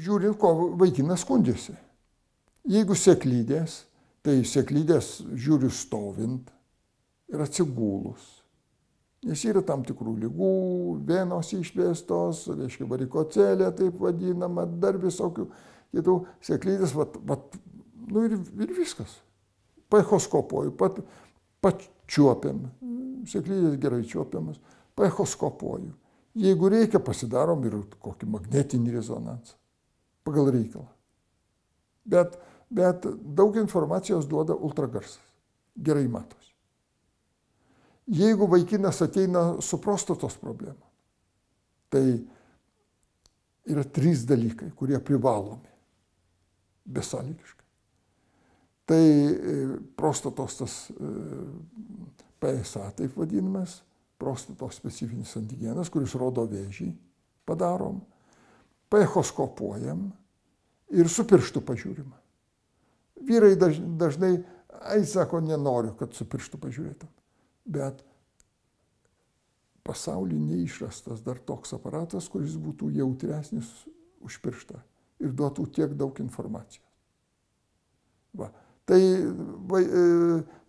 žiūrint, ko vaikinas skundžiasi. Jeigu sėklydės, tai sėklydės žiūriu stovint ir atsigulus. Nes yra tam tikrų lygų, venos išplėstos, reiškia varikocelė taip vadinama, dar visokių kitų sėklydės, vat, vat, nu ir, ir viskas. Paechoskopuoju, pat, pačiuopiam, sėklydės gerai čiuopiamas, paechoskopuoju. Jeigu reikia, pasidarom ir kokį magnetinį rezonansą pagal reikalą. Bet, bet daug informacijos duoda ultragarsas. Gerai matosi. Jeigu vaikinas ateina su prostatos problema, tai yra trys dalykai, kurie privalomi besąlygiškai. Tai e, prostatos tas e, PSA taip vadinamas, prostatos specifinis antigenas, kuris rodo vėžį, padarom paechoskopuojam ir su pirštu pažiūrim. Vyrai dažnai, ai sako, nenoriu, kad su pirštu pažiūrėtum. Bet pasaulyje neišrastas dar toks aparatas, kuris būtų jautresnis už pirštą ir duotų tiek daug informacijos. Va. Tai va, e,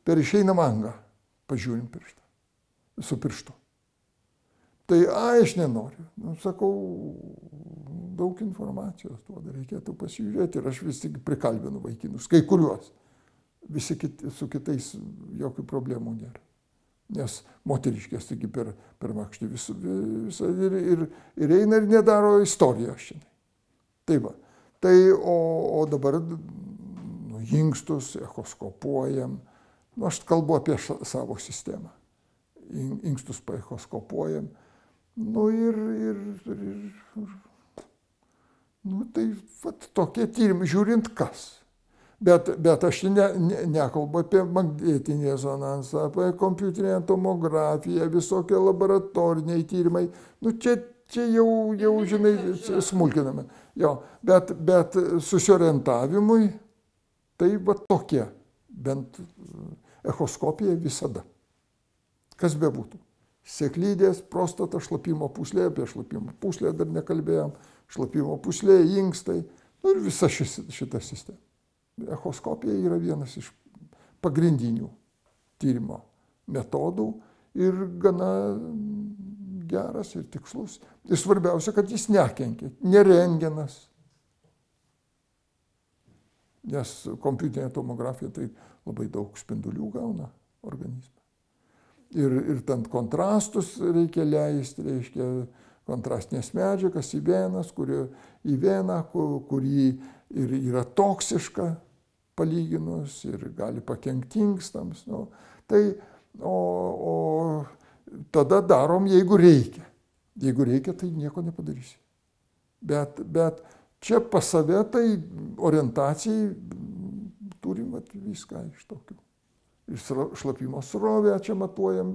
per išeinamą angą pažiūrim pirštą, su pirštu. Tai, a, aš nenoriu. Nu, sakau, daug informacijos duoda, reikėtų pasižiūrėti ir aš vis tik prikalbinu vaikinus, kai kuriuos. Visi kit, su kitais jokių problemų nėra. Nes moteriškės taigi per, per makštį vis, visą ir, ir, ir eina ir nedaro istorijos šiandien. Tai va. Tai o, o dabar nu, jinkstus, echoskopuojam. Nu, aš kalbu apie ša, savo sistemą. In, inkstus paechoskopuojam. Nu ir, ir, ir, ir Nu, tai vat, tokie tyrimai, žiūrint kas. Bet, bet aš ne, ne, nekalbu apie magnetinį rezonansą, apie kompiuterinę tomografiją, visokie laboratoriniai tyrimai. Nu, čia, čia jau, jau, žinai, smulkiname. Jo, bet, bet susiorientavimui, tai va tokie, bent e, echoskopija visada. Kas bebūtų. Sėklydės, prostata, šlapimo puslė, apie šlapimo puslę dar nekalbėjom šlapimo puslė, inkstai nu, ir visa šis, šita sistema. Echoskopija yra vienas iš pagrindinių tyrimo metodų ir gana geras ir tikslus. Ir svarbiausia, kad jis nekenkia, nerengenas. Nes kompiuterinė tomografija tai labai daug spindulių gauna organizme. Ir, ir ten kontrastus reikia leisti, reiškia, kontrastinės medžiagas į venas, kurio į veną, kur, kur jį ir yra toksiška palyginus ir gali pakengti inkstams. Nu, tai, o, o tada darom, jeigu reikia. Jeigu reikia, tai nieko nepadarysi. Bet, bet čia pas save tai orientacijai turim vat, viską iš tokių. Ir šlapimo srovę čia matuojam,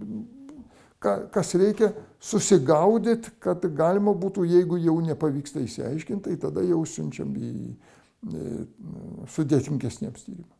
ka, kas reikia susigaudyti, kad galima būtų, jeigu jau nepavyksta įsiaiškinti, tai tada jau siunčiam į sudėtingesniems tyrimams.